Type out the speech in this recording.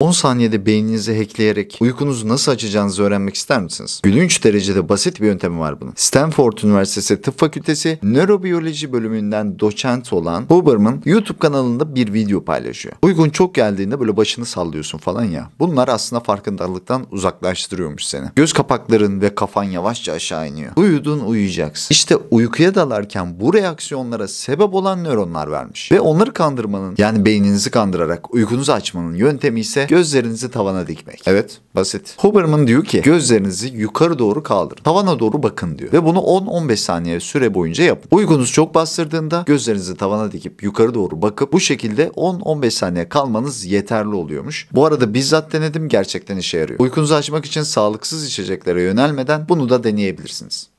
10 saniyede beyninizi hackleyerek uykunuzu nasıl açacağınızı öğrenmek ister misiniz? Gülünç derecede basit bir yöntemi var bunun. Stanford Üniversitesi Tıp Fakültesi Nörobiyoloji bölümünden doçent olan Huberman YouTube kanalında bir video paylaşıyor. Uygun çok geldiğinde böyle başını sallıyorsun falan ya. Bunlar aslında farkındalıktan uzaklaştırıyormuş seni. Göz kapakların ve kafan yavaşça aşağı iniyor. Uyudun uyuyacaksın. İşte uykuya dalarken bu reaksiyonlara sebep olan nöronlar vermiş. Ve onları kandırmanın yani beyninizi kandırarak uykunuzu açmanın yöntemi ise Gözlerinizi tavana dikmek. Evet basit. Huberman diyor ki gözlerinizi yukarı doğru kaldırın. Tavana doğru bakın diyor. Ve bunu 10-15 saniye süre boyunca yapın. Uykunuz çok bastırdığında gözlerinizi tavana dikip yukarı doğru bakıp bu şekilde 10-15 saniye kalmanız yeterli oluyormuş. Bu arada bizzat denedim gerçekten işe yarıyor. Uykunuzu açmak için sağlıksız içeceklere yönelmeden bunu da deneyebilirsiniz.